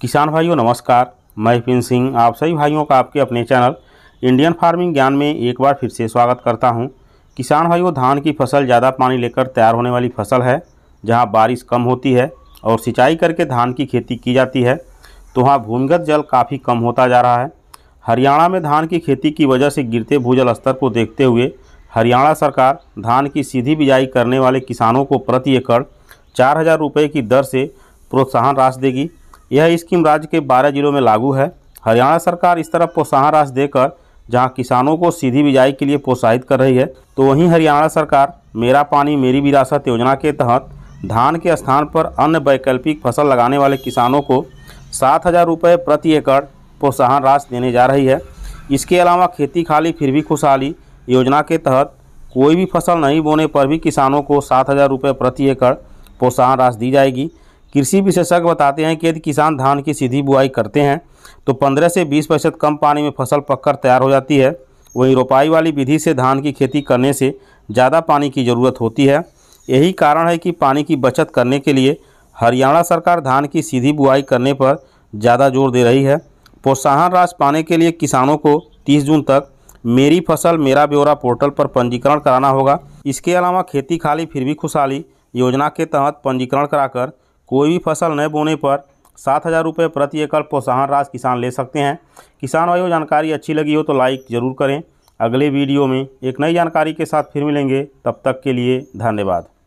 किसान भाइयों नमस्कार मैं विपिन सिंह आप सभी भाइयों का आपके अपने चैनल इंडियन फार्मिंग ज्ञान में एक बार फिर से स्वागत करता हूं किसान भाइयों धान की फसल ज़्यादा पानी लेकर तैयार होने वाली फसल है जहां बारिश कम होती है और सिंचाई करके धान की खेती की जाती है तो वहाँ भूमिगत जल काफ़ी कम होता जा रहा है हरियाणा में धान की खेती की वजह से गिरते भूजल स्तर को देखते हुए हरियाणा सरकार धान की सीधी बिजाई करने वाले किसानों को प्रति एकड़ चार हज़ार रुपये की दर से प्रोत्साहन राशि देगी यह स्कीम राज्य के 12 जिलों में लागू है हरियाणा सरकार इस तरह प्रोत्साहन राशि देकर जहां किसानों को सीधी बिजाई के लिए प्रोत्साहित कर रही है तो वहीं हरियाणा सरकार मेरा पानी मेरी विरासत योजना के तहत धान के स्थान पर अन्य वैकल्पिक फसल लगाने वाले किसानों को सात हज़ार रुपये प्रति एकड़ प्रोत्साहन राशि देने जा रही है इसके अलावा खेती खाली फिर भी खुशहाली योजना के तहत कोई भी फसल नहीं बोने पर भी किसानों को सात हज़ार रुपये प्रति एकड़ प्रोत्साहन राशि दी जाएगी कृषि विशेषज्ञ बताते हैं कि यदि किसान धान की सीधी बुआई करते हैं तो 15 से 20 प्रतिशत कम पानी में फसल पककर तैयार हो जाती है वहीं रोपाई वाली विधि से धान की खेती करने से ज़्यादा पानी की ज़रूरत होती है यही कारण है कि पानी की बचत करने के लिए हरियाणा सरकार धान की सीधी बुआई करने पर ज़्यादा जोर दे रही है प्रोत्साहन राशि पाने के लिए किसानों को तीस जून तक मेरी फसल मेरा ब्यौरा पोर्टल पर पंजीकरण कराना होगा इसके अलावा खेती खाली फिर भी खुशहाली योजना के तहत पंजीकरण कराकर कोई भी फसल न बोने पर सात हज़ार रुपये प्रति एकड़ प्रोत्साहन राशि किसान ले सकते हैं किसान भाइयों जानकारी अच्छी लगी हो तो लाइक ज़रूर करें अगले वीडियो में एक नई जानकारी के साथ फिर मिलेंगे तब तक के लिए धन्यवाद